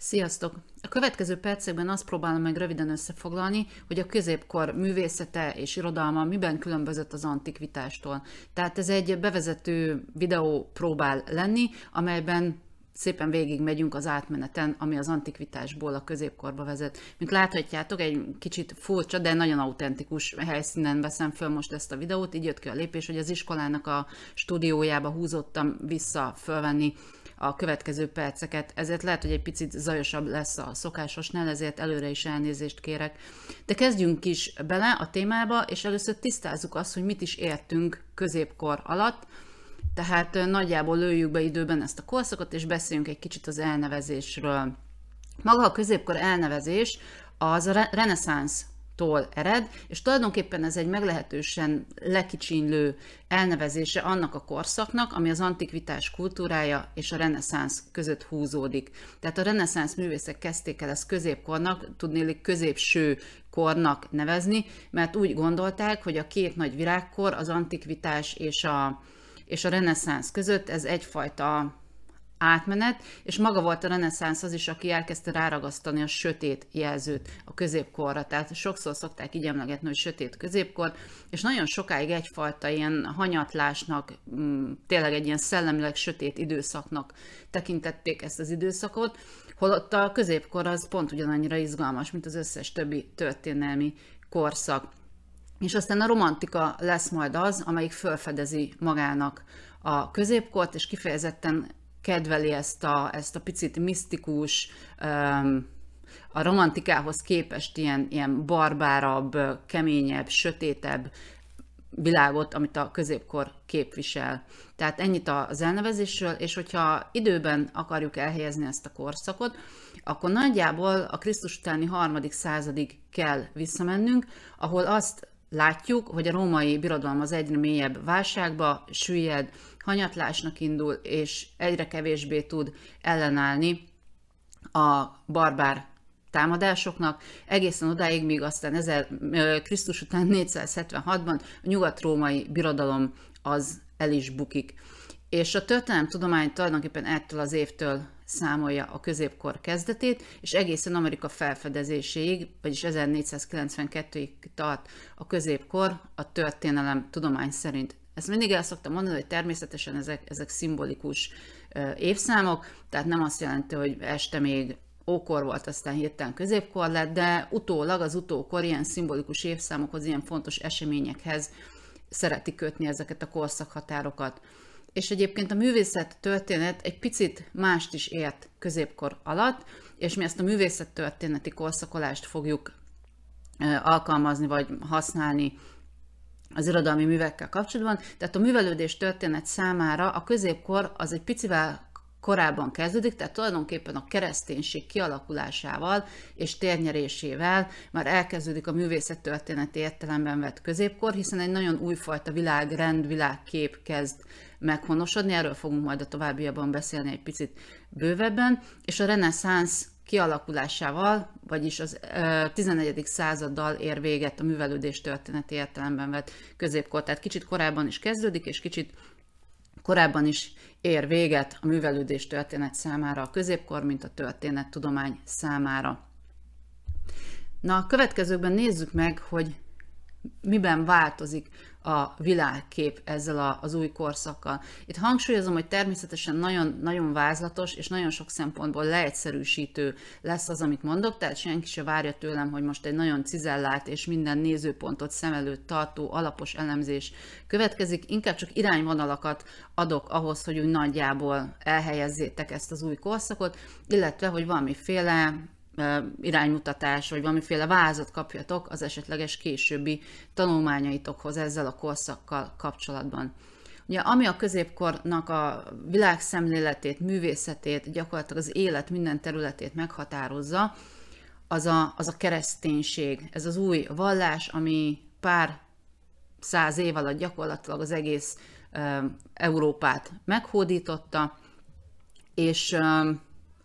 Sziasztok! A következő percekben azt próbálom meg röviden összefoglalni, hogy a középkor művészete és irodalma miben különbözött az antikvitástól. Tehát ez egy bevezető videó próbál lenni, amelyben szépen végig megyünk az átmeneten, ami az antikvitásból a középkorba vezet. Mint láthatjátok, egy kicsit furcsa, de nagyon autentikus helyszínen veszem föl most ezt a videót, így jött ki a lépés, hogy az iskolának a stúdiójába húzottam vissza fölvenni a következő perceket, ezért lehet, hogy egy picit zajosabb lesz a szokásosnál, ezért előre is elnézést kérek. De kezdjünk is bele a témába, és először tisztázzuk azt, hogy mit is értünk középkor alatt, tehát nagyjából lőjük be időben ezt a korszakot, és beszéljünk egy kicsit az elnevezésről. Maga a középkor elnevezés az a reneszánsz tól ered, és tulajdonképpen ez egy meglehetősen lekicsinlő elnevezése annak a korszaknak, ami az antikvitás kultúrája és a reneszánsz között húzódik. Tehát a reneszánsz művészek kezdték el ezt középkornak, tudnélik középső kornak nevezni, mert úgy gondolták, hogy a két nagy virágkor, az antikvitás és a, és a reneszánsz között ez egyfajta átmenet, és maga volt a reneszánsz az is, aki elkezdte ráragasztani a sötét jelzőt a középkorra. Tehát sokszor szokták így emlegetni, hogy sötét középkor, és nagyon sokáig egyfajta ilyen hanyatlásnak, mm, tényleg egy ilyen szellemileg sötét időszaknak tekintették ezt az időszakot, holott a középkor az pont ugyanannyira izgalmas, mint az összes többi történelmi korszak. És aztán a romantika lesz majd az, amelyik felfedezi magának a középkort, és kifejezetten kedveli ezt a, ezt a picit misztikus, a romantikához képest ilyen, ilyen barbárabb, keményebb, sötétebb világot, amit a középkor képvisel. Tehát ennyit az elnevezésről, és hogyha időben akarjuk elhelyezni ezt a korszakot, akkor nagyjából a Krisztus utáni harmadik századig kell visszamennünk, ahol azt látjuk, hogy a római birodalom az egyre mélyebb válságba süllyed, hanyatlásnak indul, és egyre kevésbé tud ellenállni a barbár támadásoknak, egészen odáig, míg aztán 1000, Krisztus után 476-ban a nyugat-római birodalom az el is bukik. És a történelem tudomány tulajdonképpen ettől az évtől számolja a középkor kezdetét, és egészen Amerika felfedezéséig, vagyis 1492-ig tart a középkor a történelem tudomány szerint. Ezt mindig el szoktam mondani, hogy természetesen ezek, ezek szimbolikus évszámok, tehát nem azt jelenti, hogy este még ókor volt, aztán hirtelen középkor lett, de utólag az utókor ilyen szimbolikus évszámokhoz, ilyen fontos eseményekhez szereti kötni ezeket a korszakhatárokat. És egyébként a művészet történet egy picit mást is ért középkor alatt, és mi ezt a művészet történeti korszakolást fogjuk alkalmazni vagy használni az irodalmi művekkel kapcsolatban, tehát a művelődés történet számára a középkor az egy picivel korábban kezdődik, tehát tulajdonképpen a kereszténység kialakulásával és térnyerésével már elkezdődik a művészet történeti értelemben vett középkor, hiszen egy nagyon újfajta világrend, világkép kezd meghonosodni, erről fogunk majd a továbbiakban beszélni egy picit bővebben, és a reneszánsz kialakulásával, vagyis az 14. századdal ér véget a művelődés történeti értelemben vett középkor. Tehát kicsit korábban is kezdődik, és kicsit korábban is ér véget a művelődés történet számára a középkor, mint a történet tudomány számára. Na, a következőkben nézzük meg, hogy miben változik a világkép ezzel a, az új korszakkal. Itt hangsúlyozom, hogy természetesen nagyon, nagyon vázlatos és nagyon sok szempontból leegyszerűsítő lesz az, amit mondok, tehát senki se várja tőlem, hogy most egy nagyon cizellált és minden nézőpontot szem előtt tartó alapos elemzés következik, inkább csak irányvonalakat adok ahhoz, hogy úgy nagyjából elhelyezzétek ezt az új korszakot, illetve, hogy valamiféle iránymutatás, vagy valamiféle vázat kapjatok az esetleges későbbi tanulmányaitokhoz ezzel a korszakkal kapcsolatban. Ugye, ami a középkornak a világszemléletét, művészetét, gyakorlatilag az élet minden területét meghatározza, az a, az a kereszténység, ez az új vallás, ami pár száz év alatt gyakorlatilag az egész Európát meghódította, és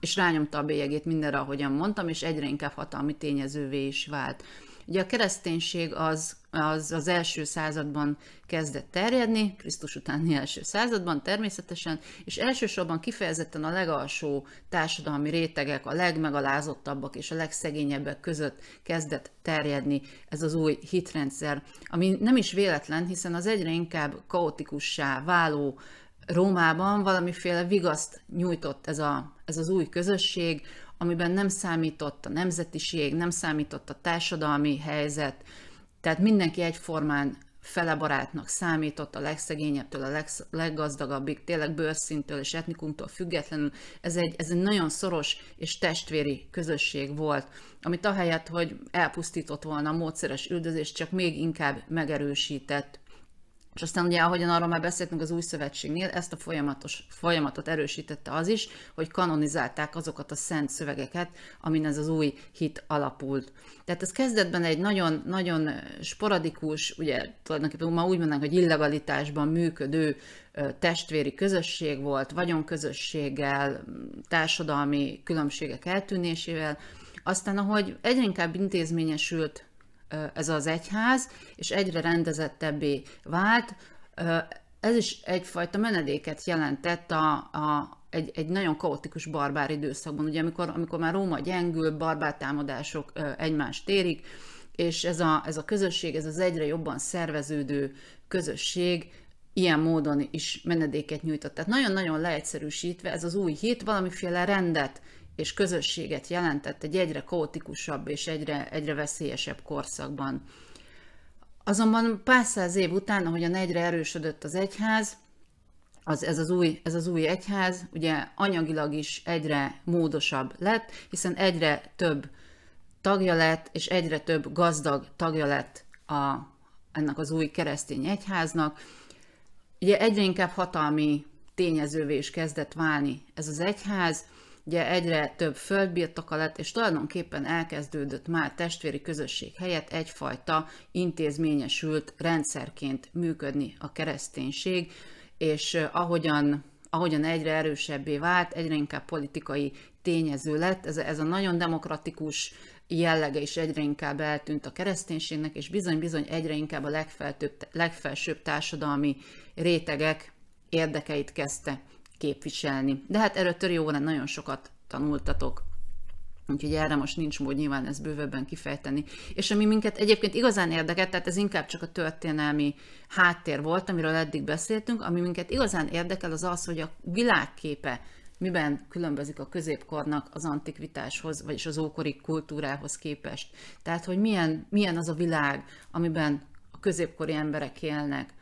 és rányomta a bélyegét mindenre, ahogyan mondtam, és egyre inkább hatalmi tényezővé is vált. Ugye a kereszténység az, az az első században kezdett terjedni, Krisztus utáni első században természetesen, és elsősorban kifejezetten a legalsó társadalmi rétegek, a legmegalázottabbak és a legszegényebbek között kezdett terjedni ez az új hitrendszer, ami nem is véletlen, hiszen az egyre inkább kaotikussá váló Rómában valamiféle vigaszt nyújtott ez, a, ez az új közösség, amiben nem számított a nemzetiség, nem számított a társadalmi helyzet, tehát mindenki egyformán fele barátnak számított a legszegényebbtől, a legsz- leggazdagabbig, tényleg bőrszintől és etnikumtól függetlenül. Ez egy, ez egy nagyon szoros és testvéri közösség volt, amit ahelyett, hogy elpusztított volna a módszeres üldözés, csak még inkább megerősített. És aztán ugye, ahogyan arról már beszéltünk az új szövetségnél, ezt a folyamatos, folyamatot erősítette az is, hogy kanonizálták azokat a szent szövegeket, amin ez az új hit alapult. Tehát ez kezdetben egy nagyon, nagyon sporadikus, ugye tulajdonképpen ma úgy mondanánk, hogy illegalitásban működő testvéri közösség volt, vagyonközösséggel, társadalmi különbségek eltűnésével, aztán ahogy egyre inkább intézményesült ez az egyház, és egyre rendezettebbé vált. Ez is egyfajta menedéket jelentett a, a, egy, egy nagyon kaotikus barbár időszakban, ugye amikor, amikor már Róma gyengül, barbár támadások egymást érik, és ez a, ez a közösség, ez az egyre jobban szerveződő közösség ilyen módon is menedéket nyújtott. Tehát nagyon-nagyon leegyszerűsítve ez az új hit valamiféle rendet és közösséget jelentett egy egyre kaotikusabb és egyre, egyre veszélyesebb korszakban. Azonban pár száz év után, ahogyan egyre erősödött az egyház, az, ez, az új, ez az új egyház ugye anyagilag is egyre módosabb lett, hiszen egyre több tagja lett, és egyre több gazdag tagja lett a, ennek az új keresztény egyháznak. Ugye egyre inkább hatalmi tényezővé is kezdett válni ez az egyház, ugye egyre több földbirtoka lett, és tulajdonképpen elkezdődött már testvéri közösség helyett egyfajta intézményesült rendszerként működni a kereszténység, és ahogyan ahogyan egyre erősebbé vált, egyre inkább politikai tényező lett, ez, ez a nagyon demokratikus jellege is egyre inkább eltűnt a kereszténységnek, és bizony-bizony egyre inkább a legfelsőbb, legfelsőbb társadalmi rétegek érdekeit kezdte képviselni. De hát erről töri órán nagyon sokat tanultatok. Úgyhogy erre most nincs mód nyilván ezt bővebben kifejteni. És ami minket egyébként igazán érdekelt, tehát ez inkább csak a történelmi háttér volt, amiről eddig beszéltünk, ami minket igazán érdekel az az, hogy a világképe miben különbözik a középkornak az antikvitáshoz, vagyis az ókori kultúrához képest. Tehát, hogy milyen, milyen az a világ, amiben a középkori emberek élnek.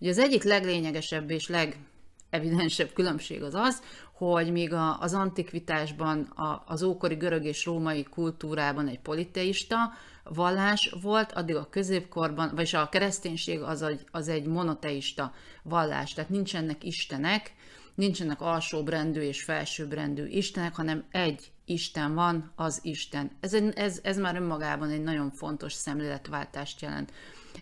Ugye az egyik leglényegesebb és leg legevidensebb különbség az az, hogy míg a, az antikvitásban, a, az ókori görög és római kultúrában egy politeista vallás volt, addig a középkorban, vagyis a kereszténység az egy, az egy monoteista vallás, tehát nincsenek istenek, nincsenek alsóbrendű és felsőbrendű istenek, hanem egy Isten van, az Isten. Ez, ez, ez már önmagában egy nagyon fontos szemléletváltást jelent.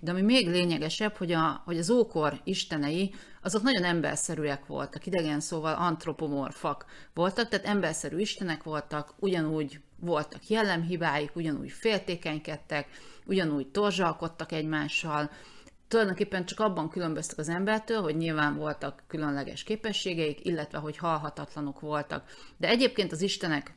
De ami még lényegesebb, hogy, a, hogy az ókor istenei, azok nagyon emberszerűek voltak, idegen szóval antropomorfak voltak, tehát emberszerű istenek voltak, ugyanúgy voltak jellemhibáik, ugyanúgy féltékenykedtek, ugyanúgy torzsalkodtak egymással, tulajdonképpen csak abban különböztek az embertől, hogy nyilván voltak különleges képességeik, illetve hogy halhatatlanok voltak. De egyébként az istenek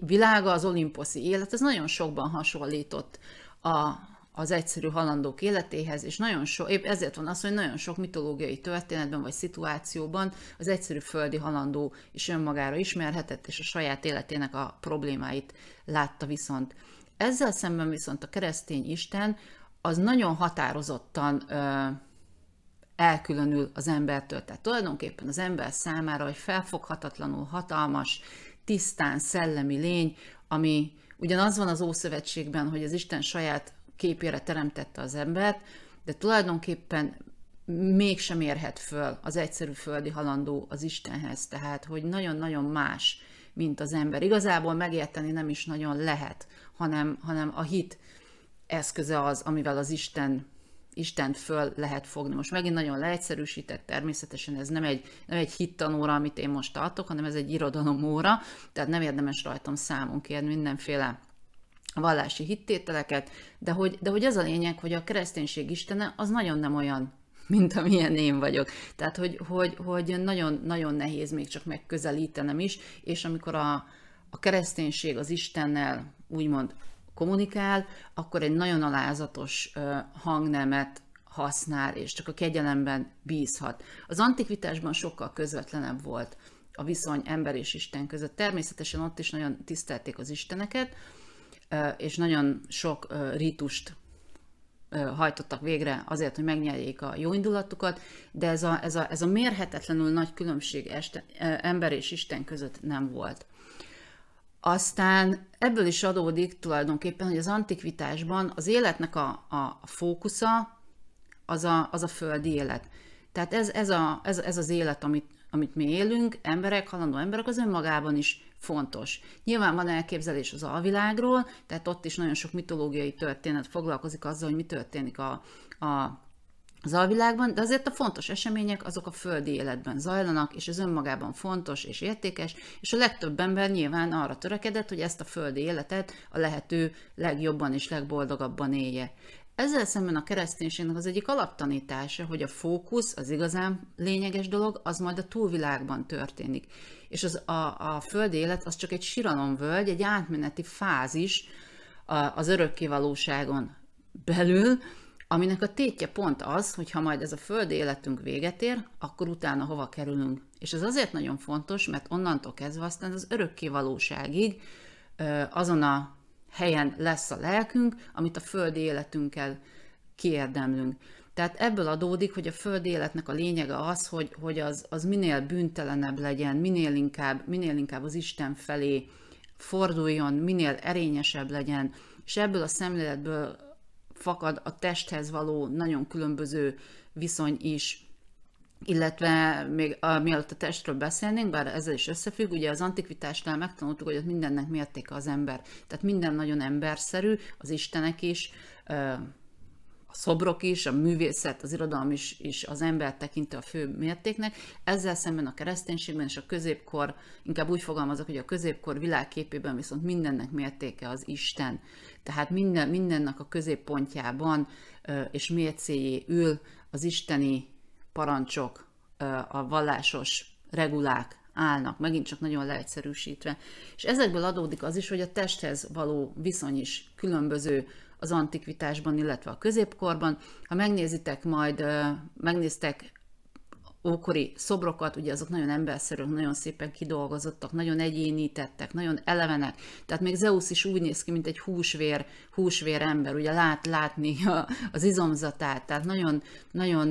világa, az olimposzi élet, ez nagyon sokban hasonlított a, az egyszerű halandók életéhez, és nagyon sok, épp ezért van az, hogy nagyon sok mitológiai történetben vagy szituációban az egyszerű földi halandó is önmagára ismerhetett, és a saját életének a problémáit látta viszont. Ezzel szemben viszont a keresztény Isten az nagyon határozottan ö, elkülönül az embertől. Tehát tulajdonképpen az ember számára egy felfoghatatlanul hatalmas, tisztán szellemi lény, ami ugyanaz van az Ószövetségben, hogy az Isten saját képére teremtette az embert, de tulajdonképpen mégsem érhet föl az egyszerű földi halandó az Istenhez, tehát hogy nagyon-nagyon más, mint az ember. Igazából megérteni nem is nagyon lehet, hanem, hanem a hit eszköze az, amivel az Isten Isten föl lehet fogni. Most megint nagyon leegyszerűsített, természetesen ez nem egy, nem egy hittanóra, amit én most tartok, hanem ez egy irodalomóra, tehát nem érdemes rajtam számon kérni mindenféle vallási hittételeket, de hogy, de hogy ez a lényeg, hogy a kereszténység istene az nagyon nem olyan, mint amilyen én vagyok. Tehát, hogy, hogy, hogy nagyon, nagyon nehéz még csak megközelítenem is, és amikor a, a kereszténység az Istennel úgymond kommunikál, akkor egy nagyon alázatos hangnemet használ, és csak a kegyelemben bízhat. Az antikvitásban sokkal közvetlenebb volt a viszony ember és Isten között. Természetesen ott is nagyon tisztelték az isteneket, és nagyon sok rítust hajtottak végre azért, hogy megnyerjék a jó indulatukat, de ez a, ez a, ez a mérhetetlenül nagy különbség este, ember és Isten között nem volt. Aztán ebből is adódik tulajdonképpen, hogy az antikvitásban az életnek a, a fókusza az a, az a földi élet. Tehát ez, ez, a, ez, ez az élet, amit, amit mi élünk, emberek, halandó emberek, az önmagában is fontos. Nyilván van elképzelés az alvilágról, tehát ott is nagyon sok mitológiai történet foglalkozik azzal, hogy mi történik a, a az alvilágban, de azért a fontos események azok a földi életben zajlanak, és ez önmagában fontos és értékes, és a legtöbb ember nyilván arra törekedett, hogy ezt a földi életet a lehető legjobban és legboldogabban élje. Ezzel szemben a kereszténységnek az egyik alaptanítása, hogy a fókusz, az igazán lényeges dolog, az majd a túlvilágban történik. És az, a, a földi élet az csak egy síralomvölgy, egy átmeneti fázis az örökkivalóságon belül, aminek a tétje pont az, hogy ha majd ez a földi életünk véget ér, akkor utána hova kerülünk. És ez azért nagyon fontos, mert onnantól kezdve aztán az örökké valóságig azon a helyen lesz a lelkünk, amit a földi életünkkel kiérdemlünk. Tehát ebből adódik, hogy a földi életnek a lényege az, hogy, hogy az, az minél büntelenebb legyen, minél inkább, minél inkább az Isten felé forduljon, minél erényesebb legyen, és ebből a szemléletből fakad a testhez való nagyon különböző viszony is illetve még a, mielőtt a testről beszélnénk, bár ezzel is összefügg, ugye az antikvitásnál megtanultuk, hogy ott mindennek mértéke az ember. Tehát minden nagyon emberszerű, az istenek is, a szobrok is, a művészet, az irodalom is, is az ember tekinti a fő mértéknek. Ezzel szemben a kereszténységben és a középkor, inkább úgy fogalmazok, hogy a középkor világképében viszont mindennek mértéke az Isten. Tehát minden, mindennek a középpontjában és mércéjé ül az isteni parancsok, a vallásos regulák, állnak, megint csak nagyon leegyszerűsítve. És ezekből adódik az is, hogy a testhez való viszony is különböző az antikvitásban, illetve a középkorban. Ha megnézitek majd, megnéztek ókori szobrokat, ugye azok nagyon emberszerűek, nagyon szépen kidolgozottak, nagyon egyénítettek, nagyon elevenek. Tehát még Zeus is úgy néz ki, mint egy húsvér, húsvér ember, ugye lát látni a, az izomzatát, tehát nagyon, nagyon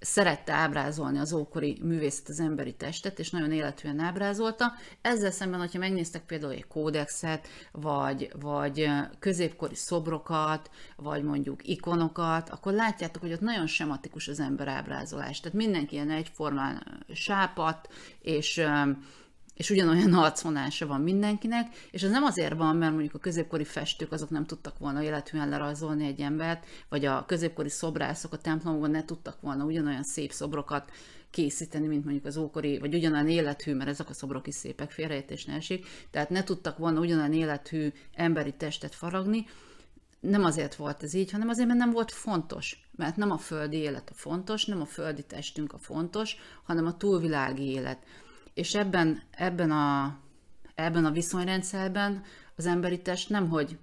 szerette ábrázolni az ókori művészet az emberi testet, és nagyon életűen ábrázolta. Ezzel szemben, hogyha megnéztek például egy kódexet, vagy, vagy középkori szobrokat, vagy mondjuk ikonokat, akkor látjátok, hogy ott nagyon sematikus az ember ábrázolás. Tehát mindenki ilyen egyformán sápat, és és ugyanolyan arcvonása van mindenkinek, és ez nem azért van, mert mondjuk a középkori festők azok nem tudtak volna életűen lerajzolni egy embert, vagy a középkori szobrászok a templomokban ne tudtak volna ugyanolyan szép szobrokat készíteni, mint mondjuk az ókori, vagy ugyanolyan élethű, mert ezek a szobrok is szépek, félrejétés ne esik, tehát ne tudtak volna ugyanolyan élethű emberi testet faragni, nem azért volt ez így, hanem azért, mert nem volt fontos. Mert nem a földi élet a fontos, nem a földi testünk a fontos, hanem a túlvilági élet és ebben, ebben, a, ebben a viszonyrendszerben az emberi test nemhogy,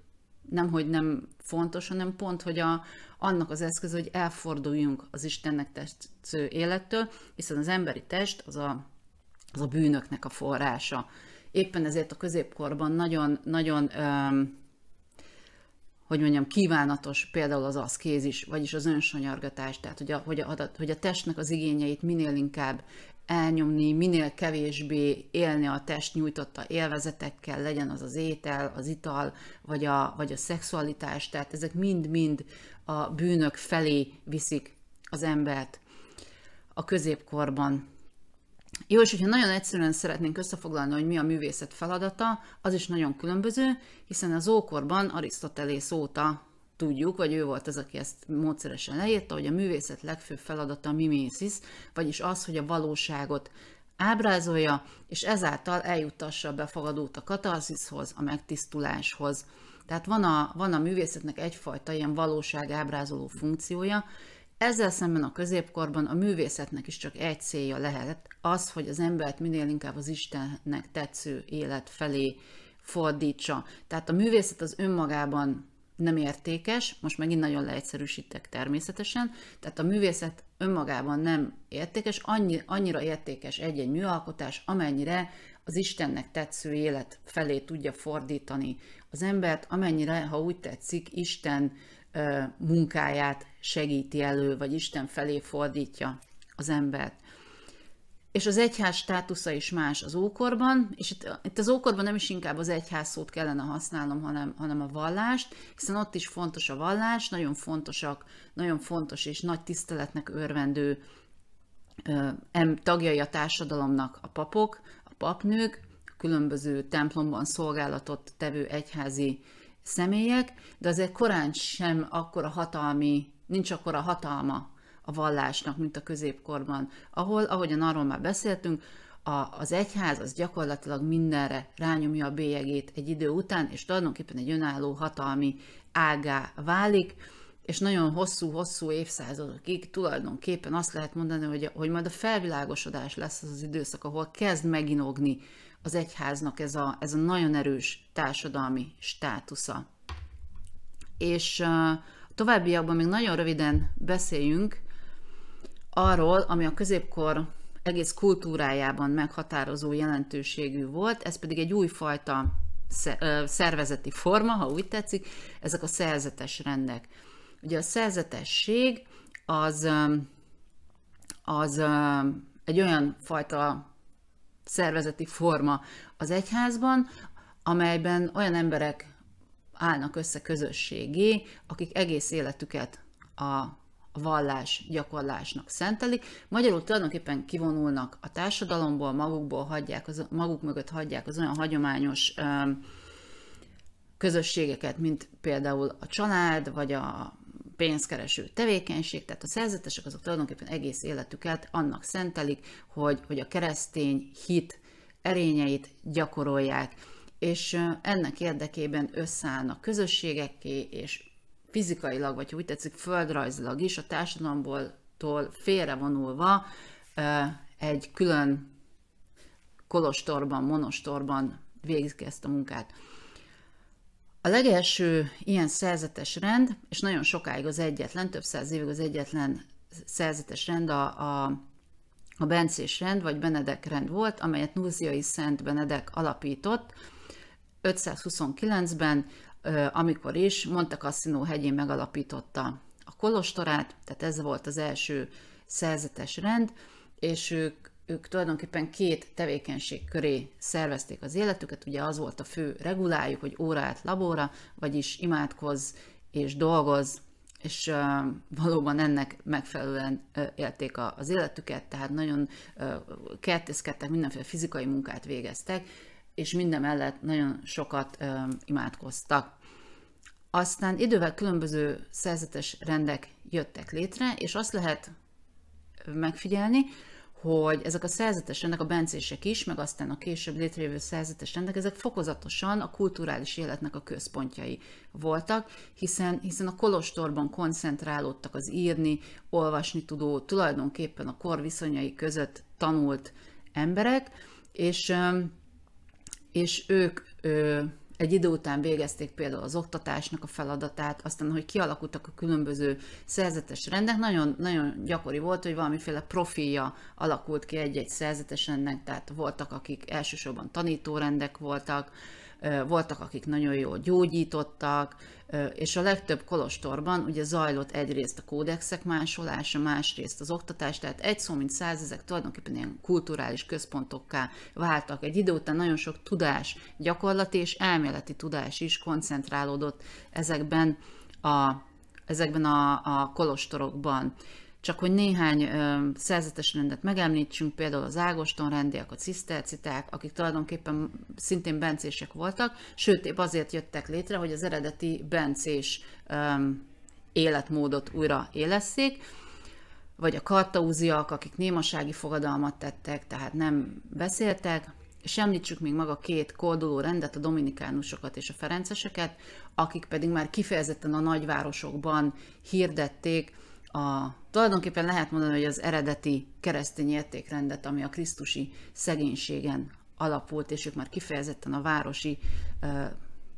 nemhogy nem fontos, hanem pont, hogy a, annak az eszköz, hogy elforduljunk az Istennek tetsző élettől, hiszen az emberi test az a, az a bűnöknek a forrása. Éppen ezért a középkorban nagyon, nagyon öm, hogy mondjam, kívánatos például az aszkézis, vagyis az önsanyargatás, tehát hogy a, hogy a, hogy a testnek az igényeit minél inkább elnyomni, minél kevésbé élni a test nyújtotta élvezetekkel, legyen az az étel, az ital, vagy a, vagy a szexualitás, tehát ezek mind-mind a bűnök felé viszik az embert a középkorban. Jó, és hogyha nagyon egyszerűen szeretnénk összefoglalni, hogy mi a művészet feladata, az is nagyon különböző, hiszen az ókorban Arisztotelész óta tudjuk, vagy ő volt az, aki ezt módszeresen leírta, hogy a művészet legfőbb feladata a mimesis, vagyis az, hogy a valóságot ábrázolja, és ezáltal eljutassa a befogadót a katarzishoz, a megtisztuláshoz. Tehát van a, van a művészetnek egyfajta ilyen valóság ábrázoló funkciója, ezzel szemben a középkorban a művészetnek is csak egy célja lehet, az, hogy az embert minél inkább az Istennek tetsző élet felé fordítsa. Tehát a művészet az önmagában nem értékes, most megint nagyon leegyszerűsítek természetesen, tehát a művészet önmagában nem értékes, annyi, annyira értékes egy-egy műalkotás, amennyire az Istennek tetsző élet felé tudja fordítani az embert, amennyire, ha úgy tetszik, Isten munkáját segíti elő, vagy Isten felé fordítja az embert és az egyház státusza is más az ókorban, és itt, itt az ókorban nem is inkább az egyház szót kellene használnom, hanem, hanem a vallást, hiszen ott is fontos a vallás, nagyon fontosak, nagyon fontos és nagy tiszteletnek örvendő ö, em, tagjai a társadalomnak a papok, a papnők, a különböző templomban szolgálatot tevő egyházi személyek, de azért korán sem akkora hatalmi, nincs akkora hatalma a vallásnak, mint a középkorban, ahol, ahogyan arról már beszéltünk, a, az egyház az gyakorlatilag mindenre rányomja a bélyegét egy idő után, és tulajdonképpen egy önálló hatalmi ágá válik, és nagyon hosszú-hosszú évszázadokig tulajdonképpen azt lehet mondani, hogy, hogy majd a felvilágosodás lesz az az időszak, ahol kezd meginogni az egyháznak ez a, ez a nagyon erős társadalmi státusza. És uh, továbbiakban még nagyon röviden beszéljünk arról, ami a középkor egész kultúrájában meghatározó jelentőségű volt, ez pedig egy újfajta szervezeti forma, ha úgy tetszik, ezek a szerzetes rendek. Ugye a szerzetesség az, az egy olyan fajta szervezeti forma az egyházban, amelyben olyan emberek állnak össze közösségé, akik egész életüket a vallás gyakorlásnak szentelik. Magyarul tulajdonképpen kivonulnak a társadalomból, magukból hagyják, az, maguk mögött hagyják az olyan hagyományos közösségeket, mint például a család, vagy a pénzkereső tevékenység, tehát a szerzetesek azok tulajdonképpen egész életüket annak szentelik, hogy, hogy a keresztény hit erényeit gyakorolják, és ennek érdekében összeállnak közösségekké, és fizikailag, vagy úgy tetszik, földrajzilag is a társadalomból félrevonulva egy külön kolostorban, monostorban végzik ezt a munkát. A legelső ilyen szerzetes rend, és nagyon sokáig az egyetlen, több száz évig az egyetlen szerzetes rend a, a, a Bencés rend, vagy Benedek rend volt, amelyet Núziai Szent Benedek alapított 529-ben, amikor is Monte Cassino hegyén megalapította a kolostorát, tehát ez volt az első szerzetes rend, és ők, ők tulajdonképpen két tevékenység köré szervezték az életüket, ugye az volt a fő reguláljuk, hogy órát labóra, vagyis imádkozz és dolgoz, és valóban ennek megfelelően élték a, az életüket, tehát nagyon kertészkedtek, mindenféle fizikai munkát végeztek, és mindemellett nagyon sokat imádkoztak. Aztán idővel különböző szerzetes rendek jöttek létre, és azt lehet megfigyelni, hogy ezek a szerzetes rendek, a bencések is, meg aztán a később létrejövő szerzetes rendek, ezek fokozatosan a kulturális életnek a központjai voltak, hiszen, hiszen a kolostorban koncentrálódtak az írni, olvasni tudó, tulajdonképpen a kor viszonyai között tanult emberek, és és ők ö, egy idő után végezték például az oktatásnak a feladatát, aztán, hogy kialakultak a különböző szerzetes rendek, nagyon, nagyon gyakori volt, hogy valamiféle profilja alakult ki egy-egy szerzetes rendnek, tehát voltak, akik elsősorban tanítórendek voltak, voltak, akik nagyon jól gyógyítottak, és a legtöbb kolostorban ugye zajlott egyrészt a kódexek másolása, másrészt az oktatás, tehát egy szó, mint száz, ezek tulajdonképpen ilyen kulturális központokká váltak. Egy idő után nagyon sok tudás, gyakorlati és elméleti tudás is koncentrálódott ezekben a, ezekben a, a kolostorokban. Csak hogy néhány szerzetes rendet megemlítsünk, például az Ágoston rendiek, a ciszterciták, akik tulajdonképpen szintén bencések voltak, sőt, épp azért jöttek létre, hogy az eredeti bencés életmódot újra élesszék vagy a kartaúziak, akik némasági fogadalmat tettek, tehát nem beszéltek, és említsük még maga két kolduló rendet, a dominikánusokat és a ferenceseket, akik pedig már kifejezetten a nagyvárosokban hirdették a, tulajdonképpen lehet mondani, hogy az eredeti keresztény értékrendet, ami a krisztusi szegénységen alapult, és ők már kifejezetten a városi ö,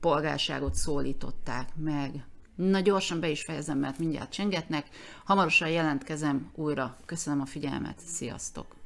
polgárságot szólították meg. Na gyorsan be is fejezem, mert mindjárt csengetnek. Hamarosan jelentkezem újra. Köszönöm a figyelmet, sziasztok!